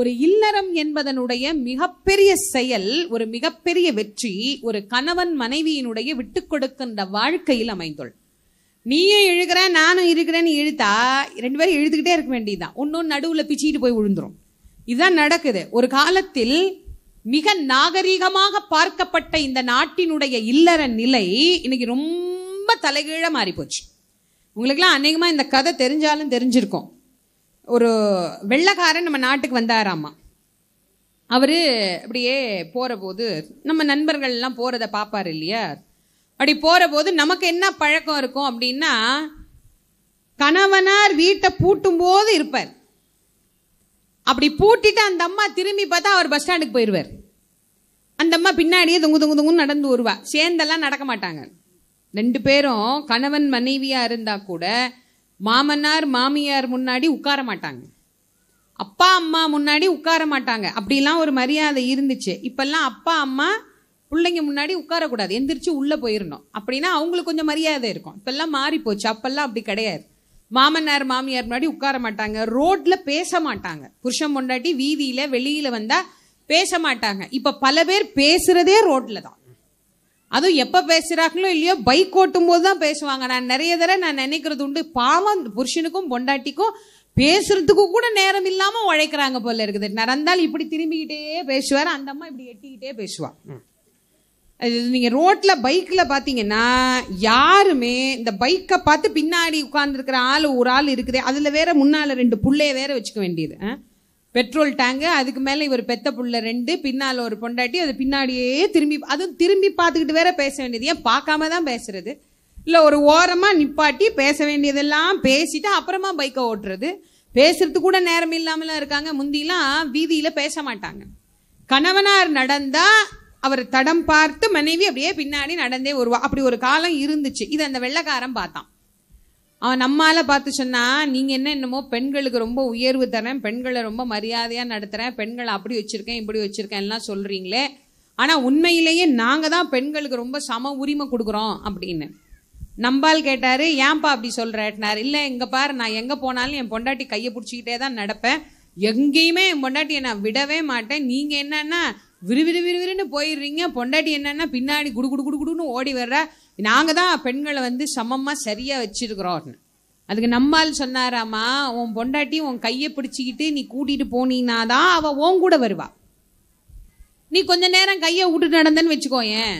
ஒரு இல்லறம் என்பதனுடைய மிகப்பெரிய செயல் ஒரு மிகப்பெரிய வெற்றி ஒரு கணவன் மனைவியினுடைய விட்டு கொடுக்கின்ற வாழ்க்கையில் அமைந்தோள் நீயும் எழுகிற நானும் இருக்கிறேன்னு எழுத்தா ரெண்டு பேரும் எழுதுகிட்டே இருக்க வேண்டியதுதான் ஒன்னும் நடுவுல பிச்சுக்கிட்டு போய் விழுந்துரும் இதுதான் நடக்குது ஒரு காலத்தில் மிக நாகரீகமாக பார்க்கப்பட்ட இந்த நாட்டினுடைய இல்லற நிலை இன்னைக்கு ரொம்ப தலைகீழாக மாறிப்போச்சு எல்லாம் அநேகமா இந்த கதை தெரிஞ்சாலும் தெரிஞ்சிருக்கும் ஒரு வெள்ளக்காரன் நம்ம நாட்டுக்கு வந்தாராமா அவர் அப்படியே போகிற போது நம்ம நண்பர்கள்லாம் போகிறத பார்ப்பார் இல்லையா அப்படி போகிற போது நமக்கு என்ன பழக்கம் இருக்கும் அப்படின்னா கணவனார் வீட்டை பூட்டும் போது இருப்பார் அப்படி பூட்டிட்டு அந்த அம்மா திரும்பி பார்த்தா அவர் பஸ் ஸ்டாண்டுக்கு போயிடுவார் அந்த அம்மா பின்னாடியே துங்கு துங்கு தொங்குன்னு நடந்து வருவா சேர்ந்தெல்லாம் நடக்க மாட்டாங்க ரெண்டு பேரும் கணவன் மனைவியாக இருந்தால் கூட மாமன்னார் மாமியார் முன்னாடி உட்கார மாட்டாங்க அப்பா அம்மா முன்னாடி உட்கார மாட்டாங்க அப்படிலாம் ஒரு மரியாதை இருந்துச்சு இப்பெல்லாம் அப்பா அம்மா பிள்ளைங்க முன்னாடி உட்காரக்கூடாது எந்திரிச்சு உள்ளே போயிடணும் அப்படின்னா அவங்களுக்கு கொஞ்சம் மரியாதை இருக்கும் இப்பெல்லாம் மாறி போச்சு அப்பெல்லாம் அப்படி கிடையாது மாமன்னார் மாமியார் முன்னாடி உட்கார மாட்டாங்க ரோட்டில் பேச மாட்டாங்க புருஷன் பொண்டாட்டி வீதியில் வெளியில் வந்தால் பேச மாட்டாங்க இப்போ பல பேர் பேசுகிறதே ரோட்டில் தான் அதுவும் எப்போ பேசுகிறாங்களோ இல்லையோ பைக் ஓட்டும் போது தான் பேசுவாங்க நான் நிறைய தடவை நான் நினைக்கிறது உண்டு பாவம் புருஷனுக்கும் பொண்டாட்டிக்கும் பேசுறதுக்கு கூட நேரம் இல்லாமல் உழைக்கிறாங்க போல இருக்குது நடந்தால் இப்படி திரும்பிக்கிட்டே பேசுவார் அந்த அம்மா இப்படி எட்டிக்கிட்டே பேசுவா அது நீங்கள் ரோட்டில் பைக்கில் பார்த்தீங்கன்னா யாருமே இந்த பைக்கை பார்த்து பின்னாடி உட்காந்துருக்கிற ஆள் ஒரு ஆள் இருக்குதே அதில் வேற முன்னால் ரெண்டு புள்ளைய வேற வச்சுக்க வேண்டியது பெட்ரோல் டேங்கு அதுக்கு மேலே இவர் பெத்த புள்ள ரெண்டு பின்னால் ஒரு பொண்டாட்டி அது பின்னாடியே திரும்பி அதுவும் திரும்பி பார்த்துக்கிட்டு வேற பேச வேண்டியது ஏன் பார்க்காம தான் பேசுறது இல்லை ஒரு ஓரமாக நிப்பாட்டி பேச வேண்டியதெல்லாம் பேசிட்டு அப்புறமா பைக்கை ஓட்டுறது பேசுறது கூட நேரம் இல்லாமலாம் இருக்காங்க முந்திலாம் வீதியில் பேச மாட்டாங்க கணவனார் நடந்தால் அவர் தடம் பார்த்து மனைவி அப்படியே பின்னாடி நடந்தே வருவா அப்படி ஒரு காலம் இருந்துச்சு இது அந்த வெள்ளக்காரன் பார்த்தான் அவன் நம்மால பார்த்து சொன்னா நீங்க என்ன என்னமோ பெண்களுக்கு ரொம்ப உயர்வு தரேன் பெண்களை ரொம்ப மரியாதையா நடத்துறேன் பெண்களை அப்படி வச்சிருக்கேன் இப்படி வச்சிருக்கேன் எல்லாம் சொல்றீங்களே ஆனா உண்மையிலேயே நாங்க தான் பெண்களுக்கு ரொம்ப சம உரிமை கொடுக்குறோம் அப்படின்னு நம்பால் கேட்டாரு ஏன்பா அப்படி சொல்றேன்னாரு இல்லை எங்க பாரு நான் எங்க போனாலும் என் பொண்டாட்டி கையை பிடிச்சிக்கிட்டே தான் நடப்பேன் எங்கேயுமே என் பொண்டாட்டியை நான் விடவே மாட்டேன் நீங்க என்னன்னா விறுவிறு விறுவிறுன்னு போயிடுறீங்க பொண்டாட்டி என்னன்னா பின்னாடி குடு குடு குடு குடுன்னு ஓடி வர்ற நாங்கள் தான் பெண்களை வந்து சமமாக சரியாக வச்சிருக்கிறோம் அதுக்கு நம்மால் சொன்னாராமா உன் பொண்டாட்டி உன் கையை பிடிச்சிக்கிட்டு நீ கூட்டிகிட்டு போனீன்னா தான் அவள் உன் கூட வருவா நீ கொஞ்ச நேரம் கையை விட்டு நடந்தேன்னு வச்சுக்கோ ஏன்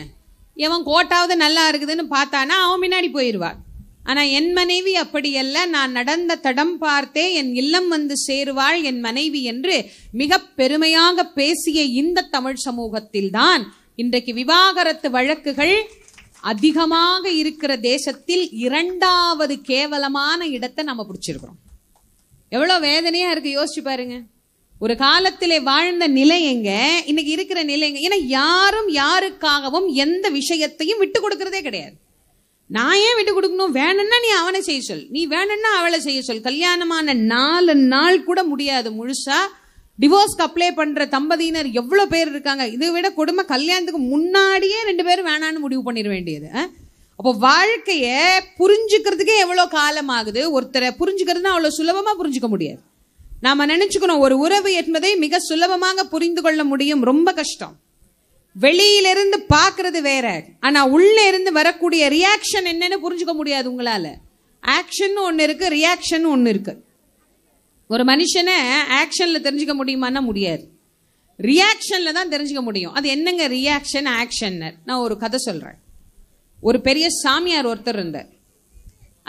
எவன் கோட்டாவது நல்லா இருக்குதுன்னு பார்த்தானா அவன் முன்னாடி போயிடுவாள் ஆனால் என் மனைவி அப்படியல்ல நான் நடந்த தடம் பார்த்தே என் இல்லம் வந்து சேருவாள் என் மனைவி என்று மிக பெருமையாக பேசிய இந்த தமிழ் சமூகத்தில் தான் இன்றைக்கு விவாகரத்து வழக்குகள் அதிகமாக இருக்கிற தேசத்தில் இரண்டாவது கேவலமான இடத்தை நம்ம பிடிச்சிருக்கிறோம் எவ்வளோ வேதனையாக இருக்குது யோசிச்சு பாருங்க ஒரு காலத்திலே வாழ்ந்த நிலை எங்க இன்னைக்கு இருக்கிற நிலை எங்க ஏன்னா யாரும் யாருக்காகவும் எந்த விஷயத்தையும் விட்டு கொடுக்கறதே கிடையாது நான் ஏன் விட்டு கொடுக்கணும் வேணும்னா நீ அவனை செய்ய சொல் நீ வேணும்னா அவளை செய்ய சொல் கல்யாணமான நாலு நாள் கூட முடியாது முழுசா டிவோர்ஸ்க்கு அப்ளை பண்ணுற தம்பதியினர் எவ்வளோ பேர் இருக்காங்க இதை விட கொடுமை கல்யாணத்துக்கு முன்னாடியே ரெண்டு பேரும் வேணான்னு முடிவு பண்ணிட வேண்டியது அப்போ வாழ்க்கையை புரிஞ்சுக்கிறதுக்கே எவ்வளோ காலம் ஆகுது ஒருத்தரை புரிஞ்சுக்கிறதுனா அவ்வளோ சுலபமாக புரிஞ்சுக்க முடியாது நாம் நினச்சிக்கணும் ஒரு உறவு என்பதை மிக சுலபமாக புரிந்து கொள்ள முடியும் ரொம்ப கஷ்டம் வெளியிலிருந்து பார்க்கறது வேற ஆனால் உள்ளே இருந்து வரக்கூடிய ரியாக்ஷன் என்னன்னு புரிஞ்சுக்க முடியாது உங்களால் ஆக்ஷன் ஒன்று இருக்குது ரியாக்ஷன் ஒன்று இருக்குது ஒரு மனுஷனை ஆக்ஷனில் தெரிஞ்சுக்க முடியுமான்னா முடியாது ரியாக்ஷனில் தான் தெரிஞ்சுக்க முடியும் அது என்னங்க ரியாக்ஷன் ஆக்ஷன் நான் ஒரு கதை சொல்கிறேன் ஒரு பெரிய சாமியார் ஒருத்தர் இருந்தார்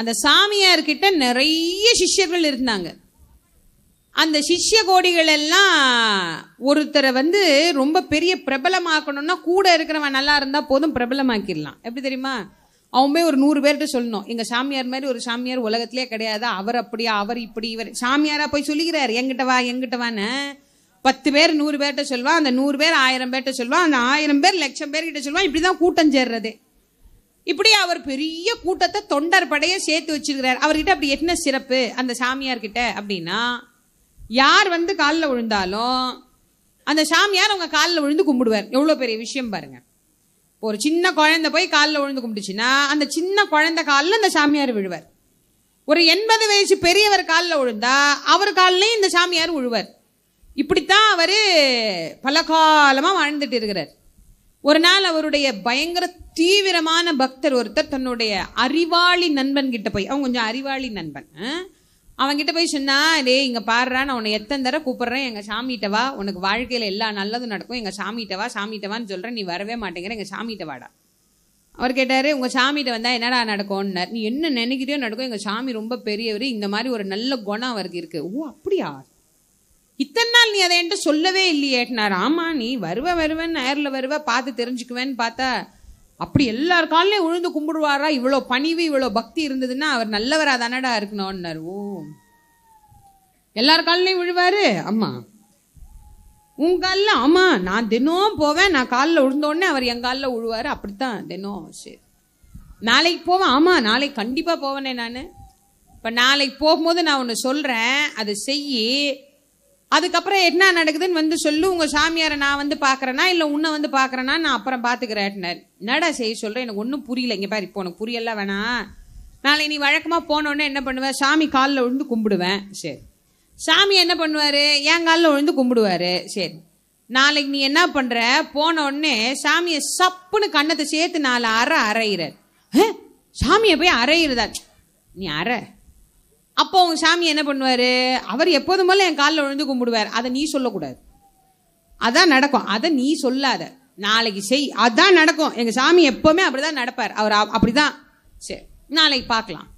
அந்த சாமியார்கிட்ட நிறைய சிஷ்யர்கள் இருந்தாங்க அந்த சிஷ்ய கோடிகள் எல்லாம் ஒருத்தரை வந்து ரொம்ப பெரிய பிரபலமாக்கணும்னா கூட இருக்கிறவன் நல்லா இருந்தால் போதும் பிரபலமாக்கிடலாம் எப்படி தெரியுமா அவன் போய் ஒரு நூறு பேர்கிட்ட சொல்லணும் எங்கள் சாமியார் மாதிரி ஒரு சாமியார் உலகத்திலே கிடையாது அவர் அப்படியா அவர் இப்படி இவர் சாமியாராக போய் சொல்லிக்கிறார் எங்கிட்ட வா எங்கிட்ட வான்னு பத்து பேர் நூறு பேர்கிட்ட சொல்லுவான் அந்த நூறு பேர் ஆயிரம் பேர்கிட்ட சொல்லுவான் அந்த ஆயிரம் பேர் லட்சம் பேர்கிட்ட சொல்லுவான் இப்படி தான் கூட்டம் சேர்றது இப்படி அவர் பெரிய கூட்டத்தை தொண்டர் படைய சேர்த்து வச்சிருக்கிறார் அவர்கிட்ட அப்படி என்ன சிறப்பு அந்த சாமியார்கிட்ட அப்படின்னா யார் வந்து காலில் விழுந்தாலும் அந்த சாமியார் அவங்க காலில் விழுந்து கும்பிடுவார் எவ்வளோ பெரிய விஷயம் பாருங்கள் ஒரு சின்ன குழந்தை போய் காலில் விழுந்து கும்பிட்டுச்சுன்னா அந்த சின்ன குழந்தை காலில் இந்த சாமியார் விழுவார் ஒரு எண்பது வயசு பெரியவர் காலில் விழுந்தா அவர் காலிலையும் இந்த சாமியார் விழுவார் இப்படித்தான் அவர் பல காலமாக வாழ்ந்துட்டு இருக்கிறார் ஒரு நாள் அவருடைய பயங்கர தீவிரமான பக்தர் ஒருத்தர் தன்னுடைய அறிவாளி நண்பன் கிட்ட போய் அவங்க கொஞ்சம் அறிவாளி நண்பன் அவன்கிட்ட போய் சொன்னா டே இங்க பாடுறா நான் உன்னை எத்தனை தடவை கூப்பிடுறேன் எங்க சாமிகிட்ட வா உனக்கு வாழ்க்கையில எல்லா நல்லதும் நடக்கும் எங்க சாமிகிட்ட வா சாமிகிட்ட வான்னு சொல்ற நீ வரவே மாட்டேங்கிற எங்க சாமிகிட்ட வாடா அவர் கேட்டார் உங்கள் சாமிகிட்ட வந்தால் என்னடா நடக்கும்னார் நீ என்ன நினைக்கிறியோ நடக்கும் எங்கள் சாமி ரொம்ப பெரியவர் இந்த மாதிரி ஒரு நல்ல குணம் அவருக்கு இருக்கு ஓ அப்படியா இத்தனை நாள் நீ அதை என்கிட்ட சொல்லவே இல்லையேட்டினார் ஆமா நீ வருவ வருவேன் நேரில் வருவ பார்த்து தெரிஞ்சுக்குவேன்னு பார்த்தா அப்படி எல்லார் காலையும் உழுந்து கும்பிடுவாரா இவ்வளோ பணிவு இவ்வளோ பக்தி இருந்ததுன்னா அவர் நல்லவரா தானடா இருக்கணும்னார் ஓ எல்லார் காலையும் விழுவாரு ஆமாம் உன் காலில் ஆமாம் நான் தினம் போவேன் நான் காலில் உழுந்தோடனே அவர் என் காலில் விழுவார் அப்படித்தான் தினம் சரி நாளைக்கு போவேன் ஆமாம் நாளைக்கு கண்டிப்பாக போவேனே நான் இப்போ நாளைக்கு போகும்போது நான் ஒன்று சொல்கிறேன் அதை செய்யி அதுக்கப்புறம் என்ன நடக்குதுன்னு வந்து சொல்லு உங்க சாமியாரை நான் வந்து பாக்குறேனா இல்ல உன்னை வந்து பாக்குறேனா நான் அப்புறம் பாத்துக்கிறேன் நடா செய்ய சொல்றேன் எனக்கு ஒன்றும் புரியல இங்க பாரு இப்போ உனக்கு புரியல வேணாம் நாளை நீ வழக்கமா போனோடனே என்ன பண்ணுவேன் சாமி காலில் விழுந்து கும்பிடுவேன் சரி சாமி என்ன பண்ணுவார் என் காலில் விழுந்து கும்பிடுவாரு சரி நாளைக்கு நீ என்ன பண்ணுற போன உடனே சாமியை சப்புன்னு கண்ணத்தை சேர்த்து நாலு அற அரைகிறார் சாமியை போய் அரைகிறதா நீ அரை அப்போ அவங்க சாமி என்ன பண்ணுவார் அவர் எப்போதும் போல என் காலில் விழுந்து கும்பிடுவார் அதை நீ சொல்லக்கூடாது அதான் நடக்கும் அதை நீ சொல்லாத நாளைக்கு செய் அதான் நடக்கும் எங்கள் சாமி எப்போவுமே அப்படி தான் நடப்பார் அவர் அப்படி தான் சரி நாளைக்கு பார்க்கலாம்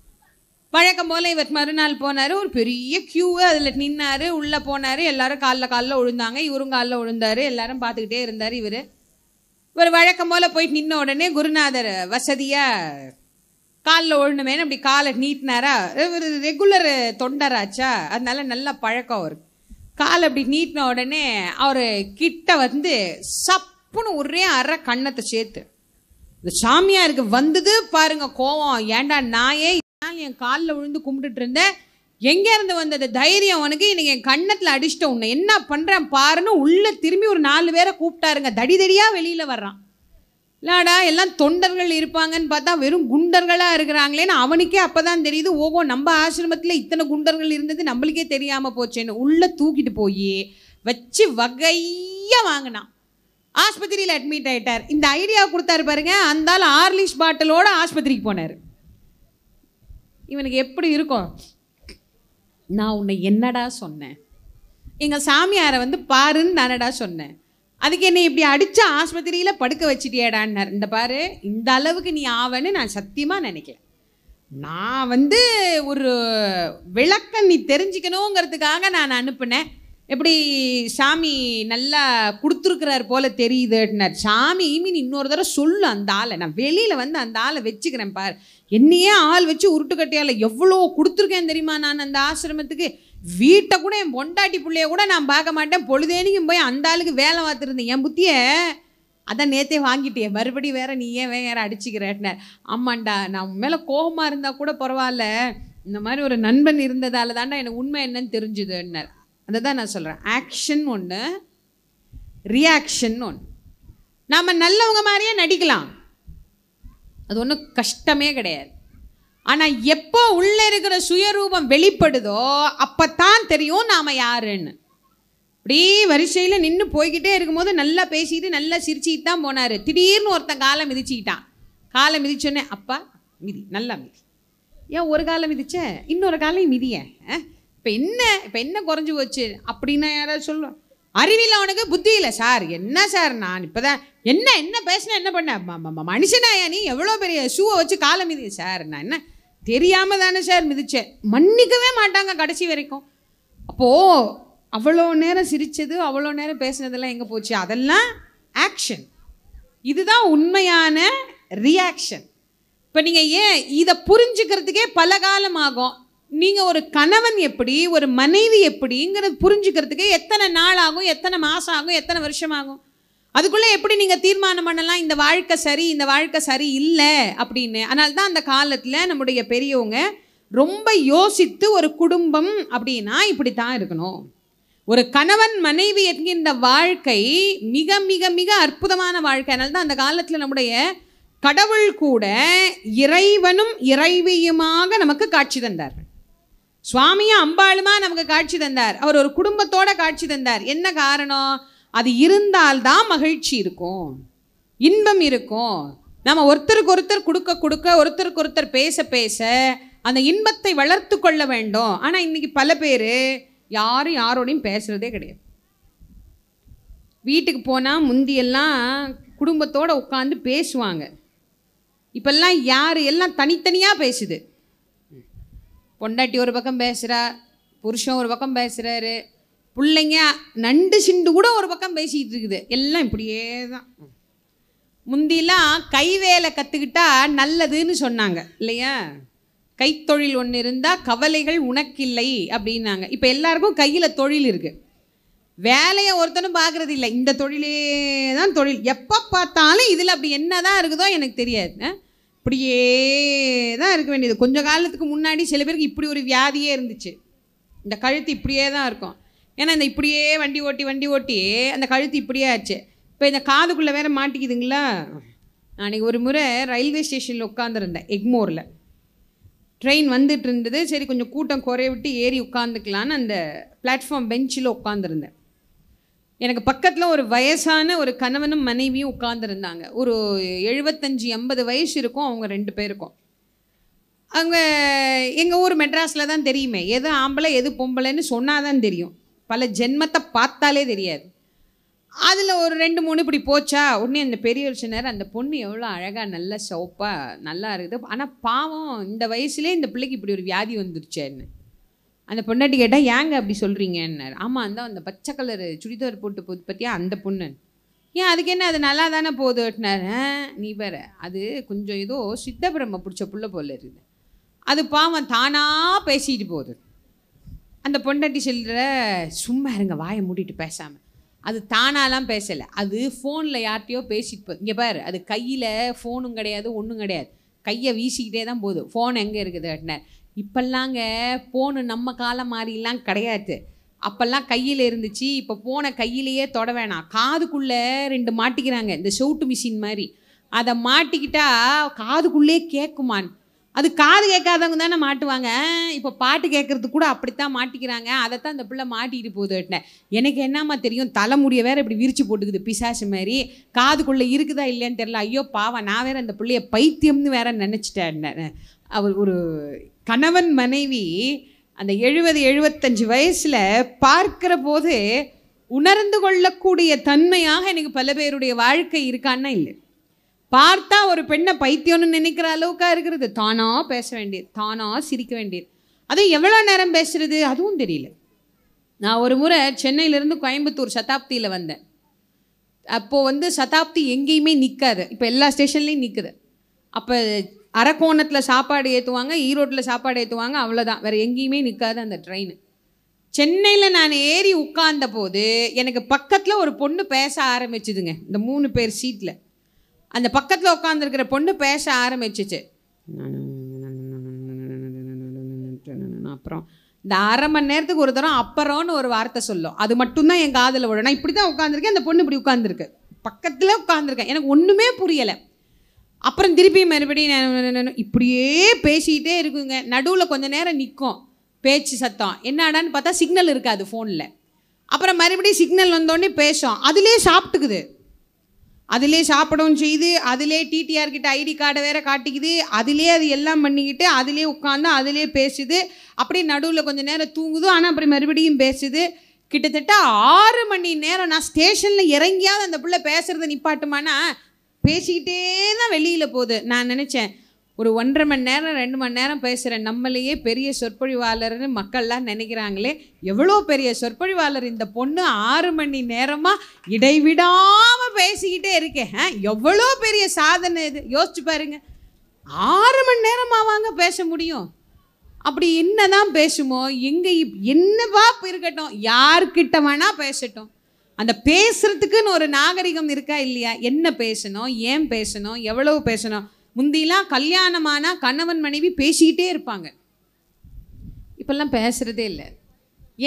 வழக்கம் போல் இவர் மறுநாள் போனார் ஒரு பெரிய க்யூவு அதில் நின்னார் உள்ளே போனார் எல்லாரும் காலில் காலில் விழுந்தாங்க இவரும் காலில் விழுந்தார் எல்லாரும் பார்த்துக்கிட்டே இருந்தார் இவர் இவர் வழக்கம் போல் போயிட்டு நின்ன உடனே குருநாதர் வசதியாக காலில் ஒழுணுமேனு அப்படி காலை நீட்டினாரா ஒரு ரெகுலர் தொண்டராச்சா அதனால நல்ல பழக்கம் அவருக்கு காலை அப்படி நீட்டின உடனே அவர் கிட்ட வந்து சப்புன்னு ஒரே அற கண்ணத்தை சேர்த்து இந்த சாமியாருக்கு வந்தது பாருங்க கோவம் ஏண்டா நாயே என் காலில் விழுந்து கும்பிட்டுட்டு இருந்தேன் எங்கேருந்து வந்தது தைரியம் உனக்கு இன்னைக்கு என் கண்ணத்தில் அடிச்சிட்ட உன்னை என்ன பண்ணுறேன் பாருன்னு உள்ளே திரும்பி ஒரு நாலு பேரை கூப்பிட்டாருங்க தடி தடியாக வெளியில் வர்றான் இல்லாடா எல்லாம் தொண்டர்கள் இருப்பாங்கன்னு பார்த்தா வெறும் குண்டர்களாக இருக்கிறாங்களேன்னு அவனுக்கே அப்போ தான் தெரியுது ஓகோ நம்ம ஆசிரமத்தில் இத்தனை குண்டர்கள் இருந்தது நம்மளுக்கே தெரியாமல் போச்சேன்னு உள்ளே தூக்கிட்டு போய் வச்சு வகையாக வாங்கினான் ஆஸ்பத்திரியில் அட்மிட் ஆகிட்டார் இந்த ஐடியா கொடுத்தாரு பாருங்க அந்தால் ஆர்லிஷ் பாட்டிலோடு ஆஸ்பத்திரிக்கு போனார் இவனுக்கு எப்படி இருக்கும் நான் உன்னை என்னடா சொன்னேன் எங்கள் சாமியாரை வந்து பாருன்னு நானடா சொன்னேன் அதுக்கு என்னை இப்படி அடித்து ஆஸ்பத்திரியில் படுக்க வச்சிட்டியேடான்னார் இந்த பாரு இந்த அளவுக்கு நீ ஆவன்னு நான் சத்தியமாக நினைக்கிறேன் நான் வந்து ஒரு விளக்க நீ தெரிஞ்சுக்கணுங்கிறதுக்காக நான் அனுப்பினேன் எப்படி சாமி நல்லா கொடுத்துருக்குறார் போல தெரியுதுன்னார் சாமி மீன் இன்னொரு தடவை சொல்லு அந்த ஆளை நான் வெளியில் வந்து அந்த ஆளை வச்சுக்கிறேன் பார் என்னையே ஆள் வச்சு உருட்டுக்கட்டையால் எவ்வளோ கொடுத்துருக்கேன் தெரியுமா நான் அந்த ஆசிரமத்துக்கு வீட்டை கூட என் பொண்டாட்டி பிள்ளைய கூட நான் பார்க்க மாட்டேன் பொழுதேனையும் போய் அந்த ஆளுக்கு வேலை பார்த்துருந்தேன் என் புத்தியை அதான் நேத்தே வாங்கிட்டேன் மறுபடி வேற நீ ஏன் வேற அடிச்சுக்கிறேன் ஆமாண்டா நான் மேலே கோபமாக இருந்தால் கூட பரவாயில்ல இந்த மாதிரி ஒரு நண்பன் இருந்ததால் தாண்டா எனக்கு உண்மை என்னன்னு தெரிஞ்சுதுன்னு அதை தான் நான் சொல்கிறேன் ஆக்ஷன் ஒன்று ரியாக்ஷன் ஒன்று நாம் நல்லவங்க மாதிரியே நடிக்கலாம் அது ஒன்றும் கஷ்டமே கிடையாது ஆனால் எப்போ உள்ளே இருக்கிற சுயரூபம் வெளிப்படுதோ அப்போத்தான் தெரியும் நாம் யாருன்னு அப்படியே வரிசையில் நின்று போய்கிட்டே இருக்கும்போது நல்லா பேசிட்டு நல்லா சிரிச்சிட்டு தான் போனார் திடீர்னு ஒருத்தன் காலை மிதிச்சிக்கிட்டான் காலை மிதிச்சோன்னே அப்பா மிதி நல்லா மிதி ஏன் ஒரு காலை மிதிச்ச இன்னொரு காலையும் மிதிய இப்போ என்ன இப்போ என்ன குறைஞ்சி போச்சு அப்படின்னா யாராவது சொல்லுவோம் அறிவில் அவனுக்கு புத்தி இல்லை சார் என்ன சார் நான் இப்போ தான் என்ன என்ன பேசினா என்ன பண்ண மனுஷனாயா நீ எவ்வளோ பெரிய ஷூவை வச்சு காலை மிதி சார் நான் என்ன தெரியாமல் தானே சார் மிதித்தேன் மன்னிக்கவே மாட்டாங்க கடைசி வரைக்கும் அப்போது அவ்வளோ நேரம் சிரித்தது அவ்வளோ நேரம் பேசுனதெல்லாம் எங்கே போச்சு அதெல்லாம் ஆக்ஷன் இதுதான் உண்மையான ரியாக்ஷன் இப்போ நீங்கள் ஏன் இதை புரிஞ்சுக்கிறதுக்கே பல காலம் ஆகும் நீங்கள் ஒரு கணவன் எப்படி ஒரு மனைவி எப்படிங்கிறது புரிஞ்சுக்கிறதுக்கே எத்தனை நாள் ஆகும் எத்தனை மாதம் ஆகும் எத்தனை வருஷம் ஆகும் அதுக்குள்ளே எப்படி நீங்கள் தீர்மானம் பண்ணலாம் இந்த வாழ்க்கை சரி இந்த வாழ்க்கை சரி இல்லை அப்படின்னு அதனால தான் அந்த காலத்தில் நம்முடைய பெரியவங்க ரொம்ப யோசித்து ஒரு குடும்பம் அப்படின்னா இப்படி தான் இருக்கணும் ஒரு கணவன் மனைவி என்கின்ற வாழ்க்கை மிக மிக மிக அற்புதமான வாழ்க்கை அதனால தான் அந்த காலத்தில் நம்முடைய கடவுள் கூட இறைவனும் இறைவியுமாக நமக்கு காட்சி தந்தார் சுவாமியும் அம்பாளுமா நமக்கு காட்சி தந்தார் அவர் ஒரு குடும்பத்தோட காட்சி தந்தார் என்ன காரணம் அது இருந்தால்தான் மகிழ்ச்சி இருக்கும் இன்பம் இருக்கும் நம்ம ஒருத்தருக்கு ஒருத்தர் கொடுக்க கொடுக்க ஒருத்தருக்கு ஒருத்தர் பேச பேச அந்த இன்பத்தை வளர்த்து கொள்ள வேண்டும் ஆனால் இன்றைக்கி பல பேர் யாரும் யாரோடையும் பேசுகிறதே கிடையாது வீட்டுக்கு போனால் முந்தியெல்லாம் குடும்பத்தோடு உட்காந்து பேசுவாங்க இப்பெல்லாம் யார் எல்லாம் தனித்தனியாக பேசுது பொண்டாட்டி ஒரு பக்கம் பேசுகிறா புருஷன் ஒரு பக்கம் பேசுகிறாரு பிள்ளைங்க நண்டு சிண்டு கூட ஒரு பக்கம் பேசிக்கிட்டு இருக்குது எல்லாம் இப்படியே தான் முந்திலாம் கை வேலை கற்றுக்கிட்டா நல்லதுன்னு சொன்னாங்க இல்லையா கைத்தொழில் ஒன்று இருந்தால் கவலைகள் உனக்கில்லை அப்படின்னாங்க இப்போ எல்லாருக்கும் கையில் தொழில் இருக்குது வேலையை ஒருத்தனும் பார்க்குறது இல்லை இந்த தொழிலே தான் தொழில் எப்போ பார்த்தாலும் இதில் அப்படி என்ன தான் இருக்குதோ எனக்கு தெரியாது இப்படியே தான் இருக்க வேண்டியது கொஞ்சம் காலத்துக்கு முன்னாடி சில பேருக்கு இப்படி ஒரு வியாதியே இருந்துச்சு இந்த கழுத்து இப்படியே தான் இருக்கும் ஏன்னா இந்த இப்படியே வண்டி ஓட்டி வண்டி ஓட்டி அந்த கழுத்து இப்படியே ஆச்சு இப்போ இந்த காதுக்குள்ளே வேற மாட்டிக்குதுங்களா அன்றைக்கி ஒரு முறை ரயில்வே ஸ்டேஷனில் உட்காந்துருந்தேன் எக்மோரில் ட்ரெயின் வந்துட்டு இருந்தது சரி கொஞ்சம் கூட்டம் குறைய விட்டு ஏறி உட்காந்துக்கலான்னு அந்த பிளாட்ஃபார்ம் பெஞ்சில் உட்காந்துருந்தேன் எனக்கு பக்கத்தில் ஒரு வயசான ஒரு கணவனும் மனைவியும் உட்காந்துருந்தாங்க ஒரு எழுபத்தஞ்சி எண்பது வயசு இருக்கும் அவங்க ரெண்டு பேருக்கும் அவங்க எங்கள் ஊர் மெட்ராஸில் தான் தெரியுமே எது ஆம்பளை எது பொம்பளைன்னு சொன்னால் தான் தெரியும் பல ஜென்மத்தை பார்த்தாலே தெரியாது அதில் ஒரு ரெண்டு மூணு இப்படி போச்சா உடனே அந்த பெரிய வருஷனர் அந்த பொண்ணு எவ்வளோ அழகாக நல்லா சோப்பாக நல்லா இருக்குது ஆனால் பாவம் இந்த வயசுலேயே இந்த பிள்ளைக்கு இப்படி ஒரு வியாதி வந்துருச்சேன்னு அந்த பொண்ணாட்டி கேட்டால் ஏங்க அப்படி சொல்கிறீங்கன்னார் ஆமாம் அந்த அந்த பச்சை கலர் சுடிதார் போட்டு போது பற்றியா அந்த பொண்ணு ஏன் அதுக்கு என்ன அது நல்லா தானே போகுதுன்னாரு நீ வேற அது கொஞ்சம் ஏதோ சித்தபிரம பிடிச்ச புள்ள போல இருக்குது அது பாவம் தானாக பேசிட்டு போகுது அந்த பொண்டாட்டி சொல்கிற சும்மா இருங்க வாயை மூடிட்டு பேசாமல் அது தானாலாம் பேசலை அது ஃபோனில் யார்கிட்டையோ பேசிட்டு இங்கே பாரு அது கையில் ஃபோனும் கிடையாது ஒன்றும் கிடையாது கையை வீசிக்கிட்டே தான் போகுது ஃபோன் எங்கே இருக்குது கட்டினார் இப்போல்லாங்க ஃபோனு நம்ம காலம் மாதிரிலாம் கிடையாது அப்போல்லாம் கையில் இருந்துச்சு இப்போ ஃபோனை கையிலேயே தொட வேணாம் காதுக்குள்ளே ரெண்டு மாட்டிக்கிறாங்க இந்த சவுட்டு மிஷின் மாதிரி அதை மாட்டிக்கிட்டால் காதுக்குள்ளே கேட்குமான்னு அது காது கேட்காதவங்க தானே மாட்டுவாங்க இப்போ பாட்டு கேட்குறது கூட அப்படித்தான் மாட்டிக்கிறாங்க அதை தான் அந்த பிள்ளை மாட்டிட்டு போகுதுட்டேன் எனக்கு என்னம்மா தெரியும் தலைமுடிய வேறு இப்படி விரிச்சு போட்டுக்குது பிசாசு மாதிரி காதுக்குள்ளே இருக்குதா இல்லையான்னு தெரில ஐயோ பாவம் நான் வேறு அந்த பிள்ளைய பைத்தியம்னு வேற நினச்சிட்டேன் அவர் ஒரு கணவன் மனைவி அந்த எழுபது எழுபத்தஞ்சு வயசில் பார்க்குற போது உணர்ந்து கொள்ளக்கூடிய தன்மையாக எனக்கு பல பேருடைய வாழ்க்கை இருக்கான்னா இல்லை பார்த்தா ஒரு பெண்ணை பைத்தியம்னு நினைக்கிற அளவுக்காக இருக்கிறது தானாக பேச வேண்டியது தானாக சிரிக்க வேண்டியது அதுவும் எவ்வளோ நேரம் பேசுகிறது அதுவும் தெரியல நான் ஒரு முறை சென்னையிலேருந்து கோயம்புத்தூர் சதாப்தியில் வந்தேன் அப்போது வந்து சதாப்தி எங்கேயுமே நிற்காது இப்போ எல்லா ஸ்டேஷன்லேயும் நிற்குது அப்போ அரக்கோணத்தில் சாப்பாடு ஏற்றுவாங்க ஈரோட்டில் சாப்பாடு ஏற்றுவாங்க அவ்வளோதான் வேறு எங்கேயுமே நிற்காது அந்த ட்ரெயின் சென்னையில் நான் ஏறி உட்கார்ந்த போது எனக்கு பக்கத்தில் ஒரு பொண்ணு பேச ஆரம்பிச்சுதுங்க இந்த மூணு பேர் சீட்டில் அந்த பக்கத்தில் உட்காந்துருக்கிற பொண்ணு பேச ஆரம்பிச்சிச்சு அப்புறம் இந்த அரை மணி நேரத்துக்கு ஒரு தரம் அப்புறம்னு ஒரு வார்த்தை சொல்லும் அது மட்டும்தான் என் காதில் விடும் நான் இப்படி தான் உட்காந்துருக்கேன் அந்த பொண்ணு இப்படி உட்காந்துருக்கு பக்கத்தில் உட்காந்துருக்கேன் எனக்கு ஒன்றுமே புரியலை அப்புறம் திருப்பி மறுபடியும் இப்படியே பேசிக்கிட்டே இருக்குங்க நடுவில் கொஞ்சம் நேரம் நிற்கும் பேச்சு சத்தம் என்னடான்னு பார்த்தா சிக்னல் இருக்காது ஃபோனில் அப்புறம் மறுபடியும் சிக்னல் வந்தோடனே பேசும் அதுலேயே சாப்பிட்டுக்குது அதிலே சாப்பிடவும் செய்து அதிலே கிட்ட ஐடி கார்டை வேற காட்டிக்குது அதிலே அது எல்லாம் பண்ணிக்கிட்டு அதிலே உட்காந்து அதிலே பேசுது அப்படியே நடுவில் கொஞ்சம் நேரம் தூங்குது ஆனால் அப்புறம் மறுபடியும் பேசுது கிட்டத்தட்ட ஆறு மணி நேரம் நான் ஸ்டேஷனில் இறங்கியாவது அந்த பிள்ளை பேசுகிறத நிப்பாட்டுமானா பேசிக்கிட்டே தான் வெளியில் போகுது நான் நினச்சேன் ஒரு ஒன்றரை மணி நேரம் ரெண்டு மணி நேரம் பேசுகிற நம்மளையே பெரிய சொற்பொழிவாளர்னு மக்கள்லாம் நினைக்கிறாங்களே எவ்வளோ பெரிய சொற்பொழிவாளர் இந்த பொண்ணு ஆறு மணி நேரமாக இடைவிடாமல் பேசிக்கிட்டே இருக்கேன் எவ்வளோ பெரிய சாதனை இது யோசிச்சு பாருங்க ஆறு மணி வாங்க பேச முடியும் அப்படி என்ன தான் பேசுமோ எங்கே என்னவா இருக்கட்டும் யார்கிட்ட வேணால் பேசட்டும் அந்த பேசுறதுக்குன்னு ஒரு நாகரிகம் இருக்கா இல்லையா என்ன பேசணும் ஏன் பேசணும் எவ்வளவு பேசணும் முந்திலாம் கல்யாணமானால் கணவன் மனைவி பேசிக்கிட்டே இருப்பாங்க இப்போல்லாம் பேசுகிறதே இல்லை